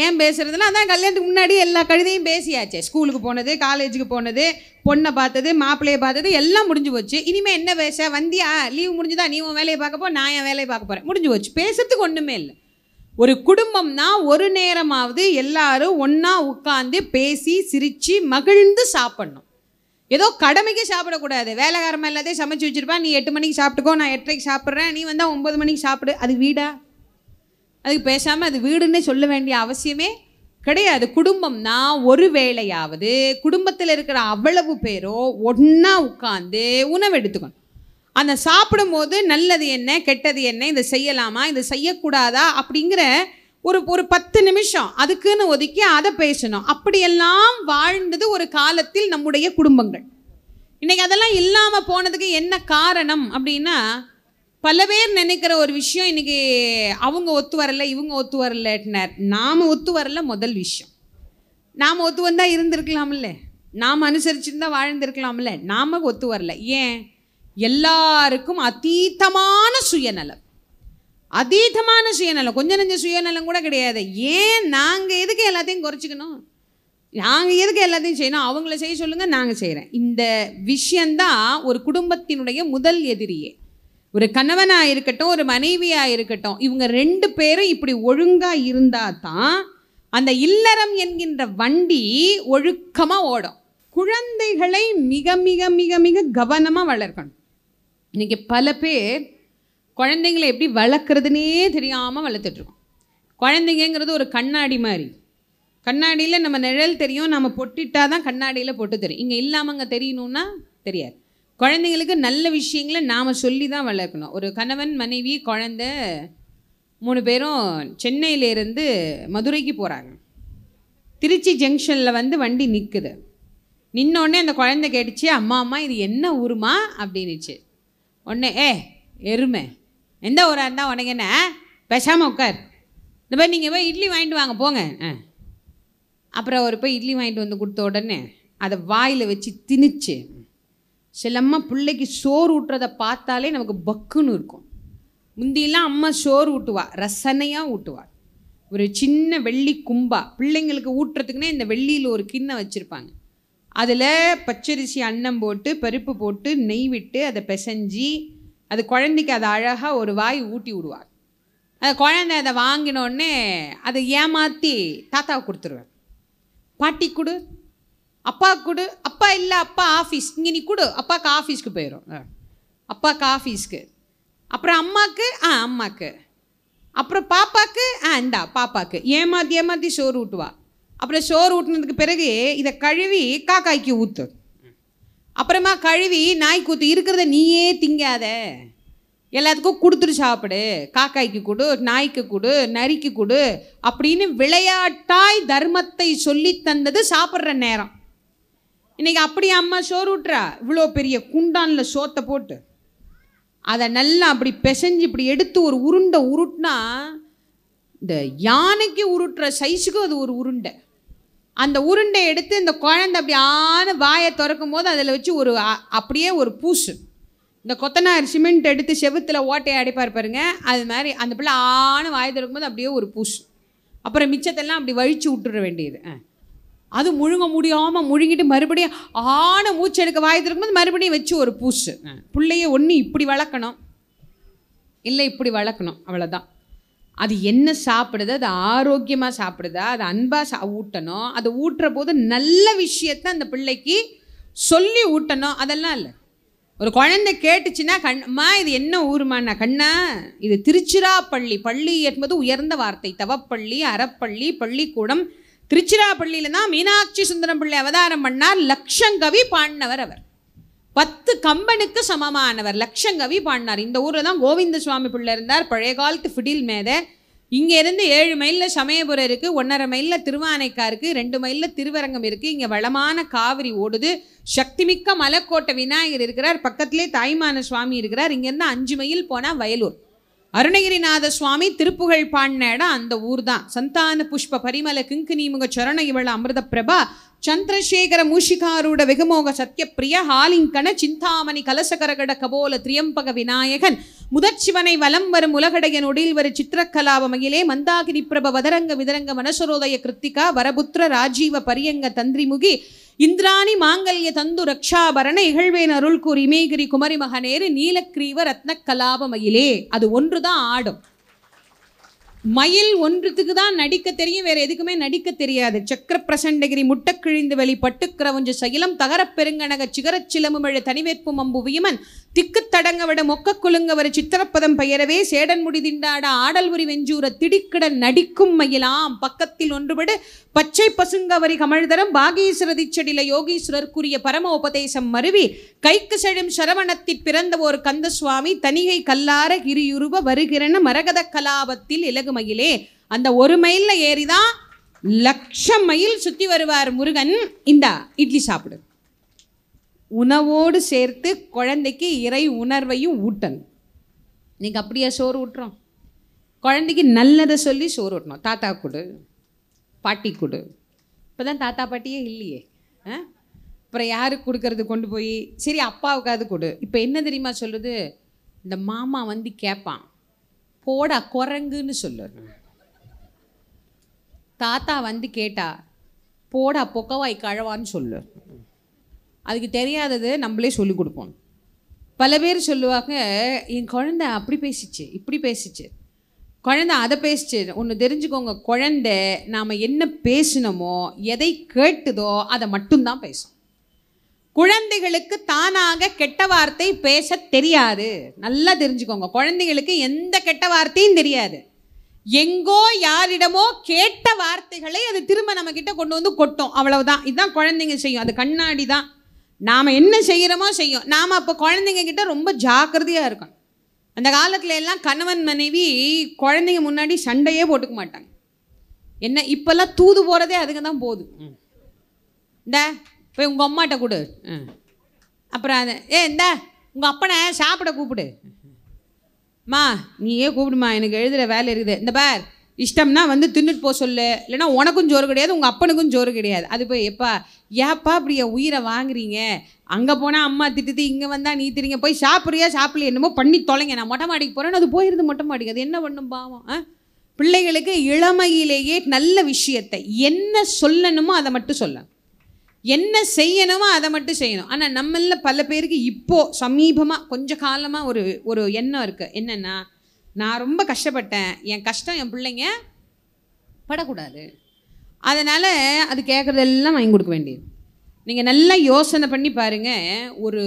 ஏன் பேசுகிறதுனா அதான் கல்யாணத்துக்கு முன்னாடி எல்லா கழுதையும் பேசியாச்சு ஸ்கூலுக்கு போனது காலேஜுக்கு போனது பொண்ணை பார்த்தது மாப்பிள்ளையை பார்த்தது எல்லாம் முடிஞ்சு போச்சு இனிமேல் என்ன பேச வந்தியா லீவ் முடிஞ்சுதா நீ உன் வேலையை பார்க்க போ நான் என் வேலையை பார்க்க போகிறேன் முடிஞ்சு போச்சு பேசுறதுக்கு ஒன்றுமே இல்லை ஒரு குடும்பம்னா ஒரு நேரமாவது எல்லாரும் ஒன்றா உட்காந்து பேசி சிரித்து மகிழ்ந்து சாப்பிட்ணும் ஏதோ கடமைக்கு சாப்பிடக்கூடாது வேலைகாரமாக எல்லாத்தையும் சமைச்சு வச்சுருப்பா நீ எட்டு மணிக்கு சாப்பிட்டுக்கோ நான் எட்டரைக்கு சாப்பிட்றேன் நீ வந்தால் ஒம்பது மணிக்கு சாப்பிடு அது வீடா அதுக்கு பேசாமல் அது வீடுன்னே சொல்ல வேண்டிய அவசியமே கிடையாது குடும்பம்னா ஒரு வேளையாவது குடும்பத்தில் இருக்கிற அவ்வளவு பேரோ ஒன்றா உட்காந்து உணவு எடுத்துக்கணும் அந்த சாப்பிடும்போது நல்லது என்ன கெட்டது என்ன இதை செய்யலாமா இதை செய்யக்கூடாதா அப்படிங்கிற ஒரு ஒரு பத்து நிமிஷம் அதுக்குன்னு ஒதுக்கி அதை பேசணும் அப்படியெல்லாம் வாழ்ந்தது ஒரு காலத்தில் நம்முடைய குடும்பங்கள் இன்றைக்கி அதெல்லாம் இல்லாமல் போனதுக்கு என்ன காரணம் அப்படின்னா பல பேர் நினைக்கிற ஒரு விஷயம் இன்றைக்கி அவங்க ஒத்து வரல இவங்க ஒத்து வரலட்டினார் நாம் ஒத்து வரல முதல் விஷயம் நாம் ஒத்து வந்தால் இருந்திருக்கலாம்ல நாம் அனுசரிச்சுருந்தா வாழ்ந்திருக்கலாம்ல நாம் ஒத்து வரல ஏன் எல்லாருக்கும் அதீத்தமான சுயநலம் அதீதமான சுயநலம் கொஞ்சம் நஞ்ச சுயநலம் கூட கிடையாது ஏன் நாங்கள் எதுக்கு எல்லாத்தையும் குறைச்சிக்கணும் நாங்கள் எதுக்கு எல்லாத்தையும் செய்யணும் அவங்கள செய்ய சொல்லுங்கள் நாங்கள் செய்கிறேன் இந்த விஷயந்தான் ஒரு குடும்பத்தினுடைய முதல் எதிரியே ஒரு கணவனாக இருக்கட்டும் ஒரு மனைவியாக இருக்கட்டும் இவங்க ரெண்டு பேரும் இப்படி ஒழுங்காக இருந்தால் தான் அந்த இல்லறம் என்கின்ற வண்டி ஒழுக்கமாக ஓடும் குழந்தைகளை மிக மிக மிக மிக கவனமாக வளர்க்கணும் இன்றைக்கி பல பேர் குழந்தைங்களை எப்படி வளர்க்குறதுனே தெரியாமல் வளர்த்துட்ருக்கோம் குழந்தைங்கிறது ஒரு கண்ணாடி மாதிரி கண்ணாடியில் நம்ம நிழல் தெரியும் நம்ம பொட்டிட்டால் தான் கண்ணாடியில் பொட்டு தெரியும் இங்கே இல்லாமல் அங்கே தெரியணும்னா தெரியாது குழந்தைங்களுக்கு நல்ல விஷயங்களை நாம் சொல்லி தான் வளர்க்கணும் ஒரு கணவன் மனைவி குழந்த மூணு பேரும் சென்னையிலேருந்து மதுரைக்கு போகிறாங்க திருச்சி ஜங்ஷனில் வந்து வண்டி நிற்குது நின்னோடனே அந்த குழந்தை கேட்டுச்சு அம்மா அம்மா இது என்ன ஊருமா அப்படின்னுச்சு உடனே ஏ எருமை எந்த ஊராக இருந்தால் உனக்கு என்ன பெஷாமல் உட்கார் இந்த மாதிரி நீங்கள் போய் இட்லி வாங்கிட்டு வாங்க போங்க அப்புறம் அவர் போய் இட்லி வாங்கிட்டு வந்து கொடுத்த உடனே அதை வாயில் வச்சு திணிச்சு சிலம்மா பிள்ளைக்கு சோறு ஊட்டுறதை பார்த்தாலே நமக்கு பக்குன்னு இருக்கும் முந்தியெல்லாம் அம்மா சோறு ஊட்டுவா ரசனையாக ஊட்டுவாள் ஒரு சின்ன வெள்ளி கும்பா பிள்ளைங்களுக்கு ஊட்டுறதுக்குனே இந்த வெள்ளியில் ஒரு கிண்ணம் வச்சுருப்பாங்க அதில் பச்சரிசி அன்னம் போட்டு பருப்பு போட்டு நெய் விட்டு அதை பிசைஞ்சி அது குழந்தைக்கு அதை அழகாக ஒரு வாய் ஊட்டி விடுவார் அந்த குழந்தை அதை வாங்கினோடனே அதை ஏமாற்றி தாத்தா கொடுத்துருவேன் பாட்டி கொடு அப்பா கொடு அப்பா இல்லை அப்பா ஆஃபீஸ் இங்கே நீ கொடு அப்பாவுக்கு ஆஃபீஸ்க்கு போயிடும் அப்பாவுக்கு ஆஃபீஸ்க்கு அப்புறம் அம்மாவுக்கு ஆ அம்மாவுக்கு அப்புறம் பாப்பாவுக்கு ஆ இந்தா பாப்பாவுக்கு ஏமாற்றி ஏமாற்றி சோறு ஊட்டுவா அப்புறம் சோறு ஊட்டினதுக்கு பிறகு இதை கழுவி காக்காய்க்கு ஊற்று அப்புறமா கழுவி நாய்க்கூத்து இருக்கிறத நீயே திங்காத எல்லாத்துக்கும் கொடுத்துட்டு சாப்பிடு காக்காய்க்கு கொடு நாய்க்கு கொடு நரிக்கு கொடு அப்படின்னு விளையாட்டாய் தர்மத்தை சொல்லி தந்தது சாப்பிட்ற நேரம் இன்றைக்கி அப்படி அம்மா சோறு விட்டுறா இவ்வளோ பெரிய குண்டானில் சோத்தை போட்டு அதை நல்லா அப்படி பிசைஞ்சு இப்படி எடுத்து ஒரு உருண்டை உருட்டினா இந்த யானைக்கு உருட்டுற சைஸுக்கும் அது ஒரு உருண்டை அந்த உருண்டை எடுத்து இந்த குழந்தை அப்படி ஆன வாயை திறக்கும் போது அதில் வச்சு ஒரு அப்படியே ஒரு பூசு இந்த கொத்தனார் சிமெண்ட் எடுத்து செவத்தில் ஓட்டையை அடைப்பார் பாருங்க அது மாதிரி அந்த பிள்ளை ஆன வாயை திறக்கும்போது அப்படியே ஒரு பூசு அப்புறம் மிச்சத்தெல்லாம் அப்படி வழித்து விட்டுற வேண்டியது அது முழுங்க முடியாமல் முழுங்கிட்டு மறுபடியும் ஆன மூச்சு எடுக்க வாய் திறக்கும்போது மறுபடியும் வச்சு ஒரு பூசு பிள்ளைய ஒன்று இப்படி வளர்க்கணும் இல்லை இப்படி வளர்க்கணும் அவ்வளோதான் அது என்ன சாப்பிடுது அது ஆரோக்கியமாக சாப்பிடுதா அது அன்பாக சா ஊட்டணும் அதை ஊட்டுற போது நல்ல விஷயத்த அந்த பிள்ளைக்கு சொல்லி ஊட்டணும் அதெல்லாம் இல்லை ஒரு குழந்தை கேட்டுச்சுன்னா கண்மா இது என்ன ஊருமாண்ணா கண்ணா இது திருச்சிராப்பள்ளி பள்ளி என்பது உயர்ந்த வார்த்தை தவப்பள்ளி அறப்பள்ளி பள்ளிக்கூடம் திருச்சிராப்பள்ளியில் தான் மீனாட்சி சுந்தரம் பிள்ளை அவதாரம் பண்ணார் லக்ஷங்கவி பாடினவர் அவர் பத்து கம்பனுக்கு சமமானவர் லட்சங்கவி பாடினார் இந்த ஊரில் தான் கோவிந்த சுவாமி பிள்ளை இருந்தார் பழைய காலத்து ஃபிடில் மேத இங்கேருந்து ஏழு மைலில் சமயபுரம் இருக்குது ஒன்றரை மைலில் திருவானைக்கா இருக்குது ரெண்டு மைலில் திருவரங்கம் இருக்குது இங்கே வளமான காவிரி ஓடுது சக்திமிக்க மலைக்கோட்டை விநாயகர் இருக்கிறார் பக்கத்திலே தாய்மான சுவாமி இருக்கிறார் இங்கேருந்து அஞ்சு மைல் போனால் வயலூர் அருணகிரிநாத சுவாமி திருப்புகழ் பாடின இடம் அந்த ஊர் தான் சந்தான புஷ்ப பரிமல கிங்கினீமுக சரண இவள அமிர்த பிரபா ಚಂದ್ರಶೇಖರ ಮೂಷಿಕಾರೂಢ ವೆಗಮೋಗ ಸತ್ಯಪ್ರಿಯ ஹாலிங்கண சிந்தாமணி கலசகரகட கபோல திரியம்பக விநாயகன் முதற்சிவனை வலம் வரும் உலகடைய நொடியில் வரும் சித்திரக்கலாப மந்தாகிரி பிரப வதரங்க விதரங்க மனசரோதய கிருத்திகா வரபுத்திர ராஜீவ பரியங்க தந்திரிமுகி இந்திராணி மாங்கல்ய தந்து ரக்ஷாபரண இகழ்வேன் அருள் இமேகிரி குமரி மகனேறு நீலக்கிரீவ ரத்னக்கலாப அது ஒன்றுதான் ஆடும் மயில் ஒன்றுத்துக்கு தான் நடிக்க தெரியும் வேறு எதுக்குமே நடிக்க தெரியாது சக்கர பிரசண்டகிரி முட்டக்கிழிந்து வெளி பட்டுக்கிரவஞ்சு சகிலம் தகர பெருங்கனக சிகரச் சிலமுமிழ அம்பு வியமன் விட மொக்க வர சித்திரப்பதம் பெயரவே சேடன் திண்டாட ஆடல் உரி வெஞ்சூர திடிக்கிட நடிக்கும் மயிலாம் பக்கத்தில் ஒன்றுபடு பச்சை பசுங்கவரி கமழ்தரம் பாகீஸ்வரதிச்சடில யோகீஸ்வரர்க்குரிய பரம உபதேசம் மருவி கைக்கு செழும் சரவணத்திற் பிறந்த ஒரு சுவாமி தனிகை கல்லார கிரியுருவ வருகிறன மரகத கலாபத்தில் இலகு மயிலே அந்த ஒரு மைலில் ஏறிதான் லட்சம் மைல் சுற்றி வருவார் முருகன் இந்தா இட்லி சாப்பிடு உணவோடு சேர்த்து குழந்தைக்கு இறை உணர்வையும் ஊட்டணும் நீங்கள் அப்படியே சோறு ஊட்டுறோம் குழந்தைக்கு நல்லதை சொல்லி சோறு ஊட்டணும் தாத்தா கொடு பாட்டி கொடு இப்போ தான் தாத்தா பாட்டியே இல்லையே ஆ அப்புறம் யாருக்கு கொடுக்கறது கொண்டு போய் சரி அப்பாவுக்காவது கொடு இப்போ என்ன தெரியுமா சொல்லுது இந்த மாமா வந்து கேட்பான் போடா குரங்குன்னு சொல்லு தாத்தா வந்து கேட்டா போடா பொக்கவாய் கழவான்னு சொல்லு அதுக்கு தெரியாதது நம்மளே சொல்லிக் கொடுப்போம் பல பேர் சொல்லுவாங்க என் குழந்த அப்படி பேசிச்சு இப்படி பேசிச்சு குழந்த அதை பேசிச்சு ஒன்று தெரிஞ்சுக்கோங்க குழந்த நாம் என்ன பேசினோமோ எதை கேட்டுதோ அதை மட்டும்தான் பேசும் குழந்தைகளுக்கு தானாக கெட்ட வார்த்தை பேச தெரியாது நல்லா தெரிஞ்சுக்கோங்க குழந்தைகளுக்கு எந்த கெட்ட வார்த்தையும் தெரியாது எங்கோ யாரிடமோ கேட்ட வார்த்தைகளை அது திரும்ப நம்மக்கிட்ட கொண்டு வந்து கொட்டும் அவ்வளவுதான் இதுதான் குழந்தைங்க செய்யும் அது கண்ணாடி தான் நாம் என்ன செய்கிறோமோ செய்யும் நாம் அப்போ குழந்தைங்க கிட்டே ரொம்ப ஜாக்கிரதையாக இருக்கணும் அந்த காலத்தில் எல்லாம் கணவன் மனைவி குழந்தைங்க முன்னாடி சண்டையே போட்டுக்க மாட்டாங்க என்ன இப்போல்லாம் தூது போகிறதே அதுக்கு தான் போதும் இந்த போய் உங்கள் அம்மாட்ட கொடு அப்புறம் அது ஏ இந்த உங்கள் அப்பனை சாப்பிட கூப்பிடு மா நீயே கூப்பிடுமா எனக்கு எழுதுகிற வேலை இருக்குது இந்த பார் இஷ்டம்னா வந்து தின்னுட்டு போக சொல்லு இல்லைனா உனக்கும் ஜோறு கிடையாது உங்கள் அப்பனுக்கும் ஜோறு கிடையாது அது போய் எப்பா ஏப்பா இப்படி உயிரை வாங்குறீங்க அங்கே போனால் அம்மா திட்டுது இங்கே வந்தால் நீ திரிங்க போய் சாப்பிட்றியா சாப்பிடல என்னமோ பண்ணி தொலைங்க நான் மொட்டை மாடிக்கு போகிறேன் அது போயிருந்து மொட்டை மாடிக்கு அது என்ன பண்ணும் பாவம் ஆ பிள்ளைகளுக்கு இளமையிலேயே நல்ல விஷயத்தை என்ன சொல்லணுமோ அதை மட்டும் சொல்லணும் என்ன செய்யணுமோ அதை மட்டும் செய்யணும் ஆனால் நம்மளில் பல பேருக்கு இப்போது சமீபமாக கொஞ்ச காலமாக ஒரு ஒரு எண்ணம் இருக்குது என்னென்னா நான் ரொம்ப கஷ்டப்பட்டேன் என் கஷ்டம் என் பிள்ளைங்க படக்கூடாது அதனால் அது கேட்குறதெல்லாம் வாங்கி கொடுக்க வேண்டியது நீங்கள் நல்லா யோசனை பண்ணி பாருங்கள் ஒரு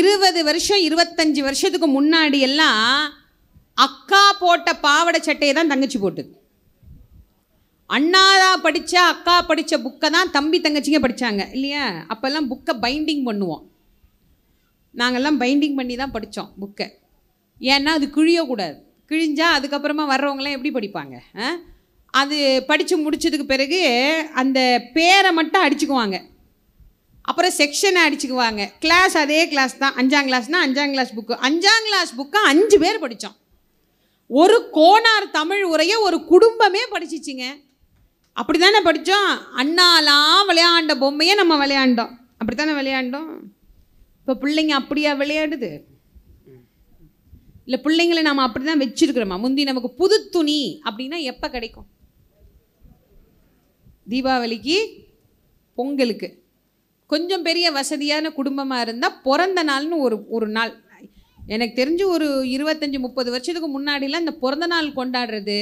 இருபது வருஷம் இருபத்தஞ்சி வருஷத்துக்கு முன்னாடி எல்லாம் அக்கா போட்ட பாவடை சட்டையை தான் தங்கச்சி போட்டுது அண்ணாதா படித்த அக்கா படித்த புக்கை தான் தம்பி தங்கச்சிங்க படித்தாங்க இல்லையா அப்போல்லாம் புக்கை பைண்டிங் பண்ணுவோம் நாங்கள்லாம் பைண்டிங் பண்ணி தான் படித்தோம் புக்கை ஏன்னா அது கிழியக்கூடாது கிழிஞ்சால் அதுக்கப்புறமா வர்றவங்களாம் எப்படி படிப்பாங்க அது படித்து முடித்ததுக்கு பிறகு அந்த பேரை மட்டும் அடிச்சுக்குவாங்க அப்புறம் செக்ஷனை அடிச்சுக்குவாங்க கிளாஸ் அதே கிளாஸ் தான் அஞ்சாம் கிளாஸ்னால் அஞ்சாம் கிளாஸ் புக்கு அஞ்சாம் கிளாஸ் புக்கை அஞ்சு பேர் படித்தோம் ஒரு கோனார் தமிழ் உரையை ஒரு குடும்பமே படிச்சிச்சிங்க அப்படி தானே படித்தோம் அண்ணாலாம் விளையாண்ட பொம்மையே நம்ம விளையாண்டோம் அப்படி தானே விளையாண்டோம் இப்போ பிள்ளைங்க அப்படியா விளையாடுது இல்லை பிள்ளைங்களை நாம் அப்படி தான் வச்சிருக்கிறோமா முந்தி நமக்கு புது துணி அப்படின்னா எப்போ கிடைக்கும் தீபாவளிக்கு பொங்கலுக்கு கொஞ்சம் பெரிய வசதியான குடும்பமாக இருந்தால் பிறந்த நாள்னு ஒரு ஒரு நாள் எனக்கு தெரிஞ்சு ஒரு இருபத்தஞ்சி முப்பது வருஷத்துக்கு முன்னாடிலாம் இந்த பிறந்த நாள் கொண்டாடுறது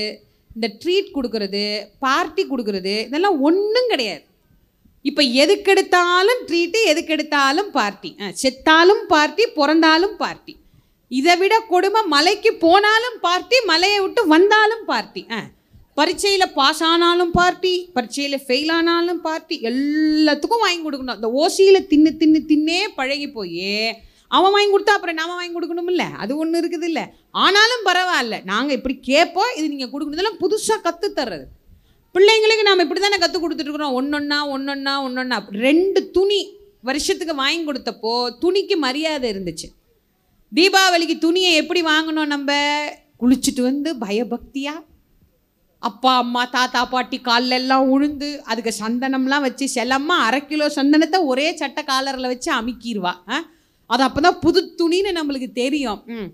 இந்த ட்ரீட் கொடுக்கறது பார்ட்டி கொடுக்கறது இதெல்லாம் ஒன்றும் கிடையாது இப்போ எதுக்கெடுத்தாலும் ட்ரீட்டு எதுக்கெடுத்தாலும் பார்ட்டி செத்தாலும் பார்ட்டி பிறந்தாலும் பார்ட்டி இதை விட கொடுமை மலைக்கு போனாலும் பார்ட்டி மலையை விட்டு வந்தாலும் பார்ட்டி ஆ பரீட்சையில் பாஸ் ஆனாலும் பார்ட்டி பரீட்சையில் ஃபெயில் ஆனாலும் பார்ட்டி எல்லாத்துக்கும் வாங்கி கொடுக்கணும் இந்த ஓசியில் தின்னு தின்னு தின்னே பழகி போய் அவன் வாங்கி கொடுத்தா அப்புறம் நாம் வாங்கி கொடுக்கணும்ல அது ஒன்று இருக்குது இல்லை ஆனாலும் பரவாயில்ல நாங்கள் இப்படி கேட்போம் இது நீங்கள் கொடுக்கணும் புதுசாக கற்றுத்தர்றது பிள்ளைங்களுக்கு நாம் இப்படி தானே கற்றுக் கொடுத்துட்ருக்குறோம் ஒன்றொன்னா ஒன்றொன்னா ஒன்றொன்னா ரெண்டு துணி வருஷத்துக்கு வாங்கி கொடுத்தப்போ துணிக்கு மரியாதை இருந்துச்சு தீபாவளிக்கு துணியை எப்படி வாங்கணும் நம்ம குளிச்சுட்டு வந்து பயபக்தியாக அப்பா அம்மா தாத்தா பாட்டி காலில் எல்லாம் உழுந்து அதுக்கு சந்தனம்லாம் வச்சு செல்லம்மா அரை கிலோ சந்தனத்தை ஒரே சட்டை காலரில் வச்சு அமுக்கிடுவா அது அப்போ தான் புது துணின்னு நம்மளுக்கு தெரியும் ம்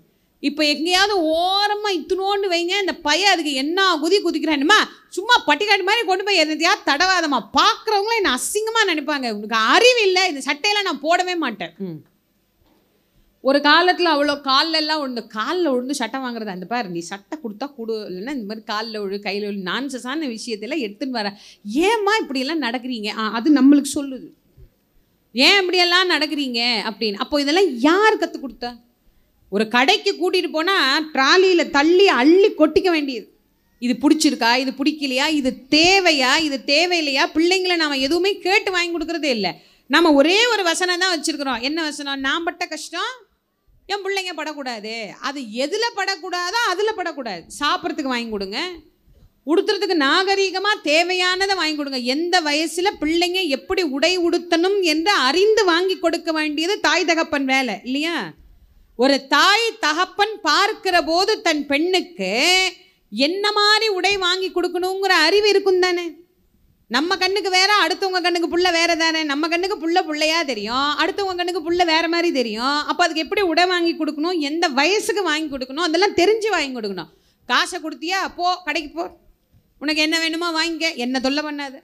இப்போ எங்கேயாவது ஓரமாக இத்துணோன்னு வைங்க இந்த பையன் அதுக்கு என்ன குதி குதிக்கிறானுமா சும்மா பட்டிக்காட்டு மாதிரி கொண்டு போய் எதையா தடவாதம்மா பார்க்குறவங்களே என்னை அசிங்கமாக நினைப்பாங்க உனக்கு அறிவு இல்லை இந்த சட்டையெல்லாம் நான் போடவே மாட்டேன் ம் ஒரு காலத்தில் அவ்வளோ காலில் எல்லாம் உழுந்து காலில் உழுந்து சட்டை வாங்குறது அந்த பாரு நீ சட்டை கொடுத்தா கொடு இல்லைன்னா இந்த மாதிரி காலில் உழு கையில் உழு நான்சஸான விஷயத்தெல்லாம் எடுத்துன்னு வர ஏம்மா இப்படியெல்லாம் நடக்கிறீங்க அது நம்மளுக்கு சொல்லுது ஏன் இப்படியெல்லாம் நடக்கிறீங்க அப்படின்னு அப்போ இதெல்லாம் யார் கற்றுக் கொடுத்தா ஒரு கடைக்கு கூட்டிகிட்டு போனால் ட்ராலியில் தள்ளி அள்ளி கொட்டிக்க வேண்டியது இது பிடிச்சிருக்கா இது பிடிக்கலையா இது தேவையா இது தேவையில்லையா பிள்ளைங்களை நாம் எதுவுமே கேட்டு வாங்கி கொடுக்குறதே இல்லை நம்ம ஒரே ஒரு வசனம் தான் வச்சுருக்குறோம் என்ன வசனம் நான் பட்ட கஷ்டம் என் பிள்ளைங்க படக்கூடாது அது எதில் படக்கூடாதோ அதில் படக்கூடாது சாப்பிட்றதுக்கு வாங்கி கொடுங்க உடுத்துறதுக்கு நாகரீகமாக தேவையானதை வாங்கி கொடுங்க எந்த வயசில் பிள்ளைங்க எப்படி உடை உடுத்தணும் என்று அறிந்து வாங்கி கொடுக்க வேண்டியது தாய் தகப்பன் வேலை இல்லையா ஒரு தாய் தகப்பன் பார்க்கிற போது தன் பெண்ணுக்கு என்ன மாதிரி உடை வாங்கி கொடுக்கணுங்கிற அறிவு இருக்கும் தானே நம்ம கண்ணுக்கு வேற அடுத்தவங்க கண்ணுக்கு புள்ள வேற தானே நம்ம கண்ணுக்கு புள்ள பிள்ளையா தெரியும் அடுத்தவங்க கண்ணுக்கு புள்ள வேற மாதிரி தெரியும் அப்போ அதுக்கு எப்படி உடை வாங்கி கொடுக்கணும் எந்த வயசுக்கு வாங்கி கொடுக்கணும் அதெல்லாம் தெரிஞ்சு வாங்கி கொடுக்கணும் காசை கொடுத்தியா போ கடைக்கு போ உனக்கு என்ன வேணுமோ வாங்கிக்க என்ன தொல்லை பண்ணாது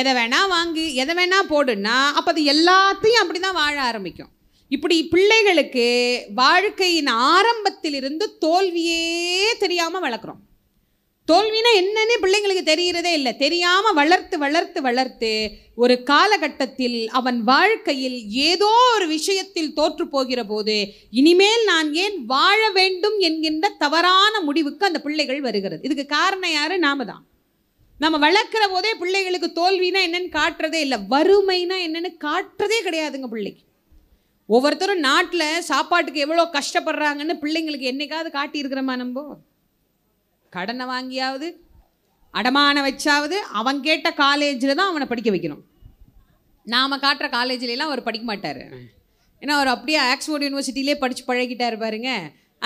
எதை வேணால் வாங்கு எதை வேணால் போடுன்னா அப்போ அது எல்லாத்தையும் அப்படி தான் வாழ ஆரம்பிக்கும் இப்படி பிள்ளைகளுக்கு வாழ்க்கையின் ஆரம்பத்திலிருந்து தோல்வியே தெரியாமல் வளர்க்குறோம் தோல்வினா என்னன்னு பிள்ளைங்களுக்கு தெரிகிறதே இல்லை தெரியாமல் வளர்த்து வளர்த்து வளர்த்து ஒரு காலகட்டத்தில் அவன் வாழ்க்கையில் ஏதோ ஒரு விஷயத்தில் தோற்று போகிற போது இனிமேல் நான் ஏன் வாழ வேண்டும் என்கின்ற தவறான முடிவுக்கு அந்த பிள்ளைகள் வருகிறது இதுக்கு காரணம் யார் நாம தான் நம்ம வளர்க்குற போதே பிள்ளைகளுக்கு தோல்வினா என்னன்னு காட்டுறதே இல்லை வறுமைனா என்னென்னு காட்டுறதே கிடையாதுங்க பிள்ளைக்கு ஒவ்வொருத்தரும் நாட்டில் சாப்பாட்டுக்கு எவ்வளோ கஷ்டப்படுறாங்கன்னு பிள்ளைங்களுக்கு என்னைக்காவது காட்டியிருக்கிறோமா நம்போ கடனை வாங்கியாவது அடமான வச்சாவது அவன் கேட்ட காலேஜில் தான் அவனை படிக்க வைக்கணும் நாம் காட்டுற காலேஜ்லாம் அவர் படிக்க மாட்டார் ஏன்னா அவர் அப்படியே ஆக்ஸ்போர்ட் யூனிவர்சிட்டியிலே படித்து பழகிட்டார் பாருங்க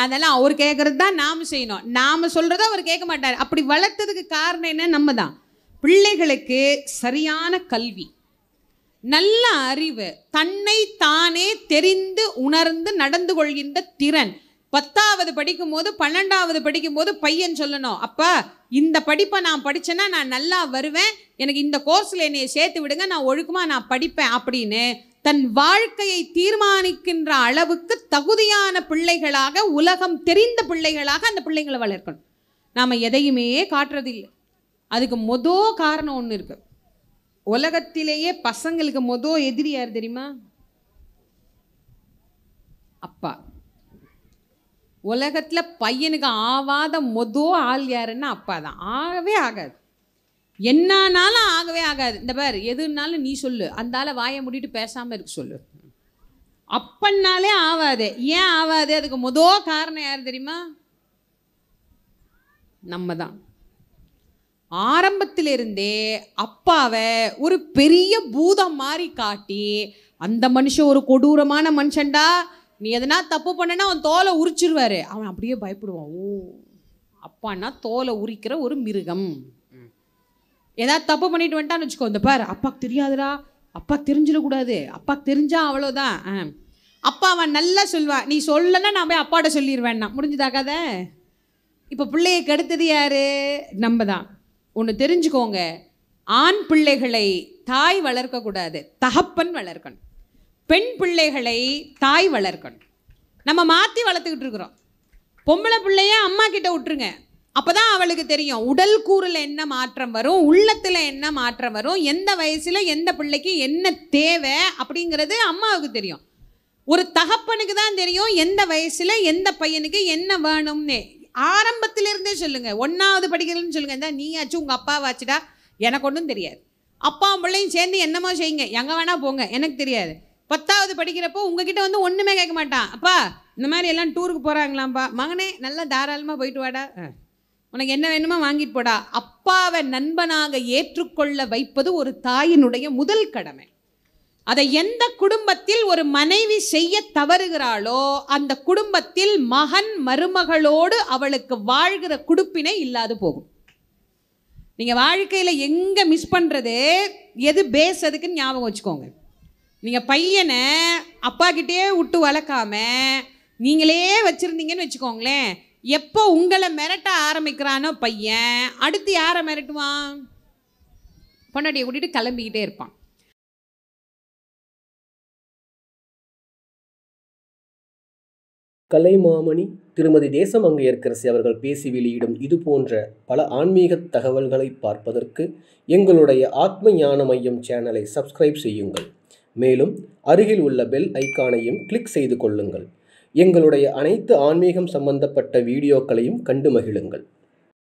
அதெல்லாம் அவர் கேட்குறது தான் நாம் செய்யணும் நாம் சொல்கிறத அவர் கேட்க மாட்டார் அப்படி வளர்த்ததுக்கு காரணம் என்ன நம்ம தான் பிள்ளைகளுக்கு சரியான கல்வி நல்ல அறிவு தன்னை தானே தெரிந்து உணர்ந்து நடந்து கொள்கின்ற திறன் பத்தாவது படிக்கும் போது பன்னெண்டாவது படிக்கும் போது பையன் சொல்லணும் அப்பா இந்த படிப்பை நான் படித்தேன்னா நான் நல்லா வருவேன் எனக்கு இந்த கோர்ஸில் என்னை சேர்த்து விடுங்க நான் ஒழுக்கமாக நான் படிப்பேன் அப்படின்னு தன் வாழ்க்கையை தீர்மானிக்கின்ற அளவுக்கு தகுதியான பிள்ளைகளாக உலகம் தெரிந்த பிள்ளைகளாக அந்த பிள்ளைங்களை வளர்க்கணும் நாம் எதையுமே காட்டுறதில்லை அதுக்கு மொதோ காரணம் ஒன்று இருக்கு உலகத்திலேயே பசங்களுக்கு மொதோ எதிரி யார் தெரியுமா அப்பா உலகத்தில் பையனுக்கு ஆவாத மொதோ ஆள் யாருன்னா அப்பா தான் ஆகவே ஆகாது என்னானாலும் ஆகவே ஆகாது இந்த பேர் எதுனாலும் நீ சொல்லு அந்த வாயை மூடிட்டு பேசாமல் இருக்கு சொல்லு அப்பன்னாலே ஆவாது ஏன் ஆவாது அதுக்கு முதோ காரணம் யார் தெரியுமா நம்ம தான் ஆரம்பத்திலிருந்தே அப்பாவை ஒரு பெரிய பூதம் மாதிரி காட்டி அந்த மனுஷன் ஒரு கொடூரமான மனுஷன்டா நீ எதனா தப்பு பண்ணனா அவன் தோலை உரிச்சிருவாரு அவன் அப்படியே பயப்படுவான் ஓ அப்பான்னா தோலை உரிக்கிற ஒரு மிருகம் ஏதாவது தப்பு பண்ணிட்டு வந்துட்டான்னு வச்சுக்கோ இந்த பாரு அப்பாக்கு தெரியாதுடா அப்பா தெரிஞ்சிடக்கூடாது அப்பா தெரிஞ்சா அவ்வளோதான் அப்பா அவன் நல்லா சொல்லுவான் நீ சொல்லனா நான் போய் அப்பாட்ட சொல்லிடுவேன்னா முடிஞ்சுதா கதை இப்போ பிள்ளையை கெடுத்தது யார் நம்ம தான் ஒன்று தெரிஞ்சுக்கோங்க ஆண் பிள்ளைகளை தாய் வளர்க்கக்கூடாது தகப்பன் வளர்க்கணும் பெண் பிள்ளைகளை தாய் வளர்க்கணும் நம்ம மாற்றி வளர்த்துக்கிட்டு இருக்கிறோம் பொம்பளை பிள்ளைய அம்மா கிட்ட விட்டுருங்க அப்போ தான் அவளுக்கு தெரியும் உடல் கூறில் என்ன மாற்றம் வரும் உள்ளத்தில் என்ன மாற்றம் வரும் எந்த வயசில் எந்த பிள்ளைக்கு என்ன தேவை அப்படிங்கிறது அம்மாவுக்கு தெரியும் ஒரு தகப்பனுக்கு தான் தெரியும் எந்த வயசில் எந்த பையனுக்கு என்ன வேணும்னு ஆரம்பத்திலேருந்தே சொல்லுங்கள் ஒன்றாவது படிக்கிறதுன்னு சொல்லுங்கள் இந்த நீயாச்சும் உங்கள் அப்பாவாச்சுடா எனக்கு ஒன்றும் தெரியாது அப்பா பிள்ளையும் சேர்ந்து என்னமோ செய்யுங்க எங்கே வேணால் போங்க எனக்கு தெரியாது பத்தாவது படிக்கிறப்போ உங்ககிட்ட வந்து ஒன்றுமே கேட்க மாட்டான் அப்பா இந்த மாதிரி எல்லாம் டூருக்கு போகிறாங்களாம்ப்பா மகனே நல்லா தாராளமாக போயிட்டு வாடா உனக்கு என்ன வேணுமோ வாங்கிட்டு போடா அப்பாவை நண்பனாக ஏற்றுக்கொள்ள வைப்பது ஒரு தாயினுடைய முதல் கடமை அதை எந்த குடும்பத்தில் ஒரு மனைவி செய்ய தவறுகிறாளோ அந்த குடும்பத்தில் மகன் மருமகளோடு அவளுக்கு வாழ்கிற குடுப்பினை இல்லாது போகும் நீங்கள் வாழ்க்கையில் எங்கே மிஸ் பண்ணுறது எது பேசுறதுக்குன்னு ஞாபகம் வச்சுக்கோங்க நீங்கள் பையனை அப்பாக்கிட்டே விட்டு வளர்க்காம நீங்களே வச்சுருந்தீங்கன்னு வச்சுக்கோங்களேன் எப்போ உங்களை மிரட்ட ஆரம்பிக்கிறானோ பையன் அடுத்து யாரை மிரட்டுவான் பொன்னாடியை கூட்டிகிட்டு கிளம்பிக்கிட்டே இருப்பான் கலைமாமணி திருமதி தேசமங்கையர்கரசி அவர்கள் பேசி வெளியிடும் இது போன்ற பல ஆன்மீக தகவல்களை பார்ப்பதற்கு எங்களுடைய ஆத்ம ஞான மையம் சேனலை சப்ஸ்கிரைப் செய்யுங்கள் மேலும் அருகில் உள்ள பெல் ஐக்கானையும் கிளிக் செய்து கொள்ளுங்கள் எங்களுடைய அனைத்து ஆன்மீகம் சம்பந்தப்பட்ட வீடியோக்களையும் கண்டு மகிழுங்கள்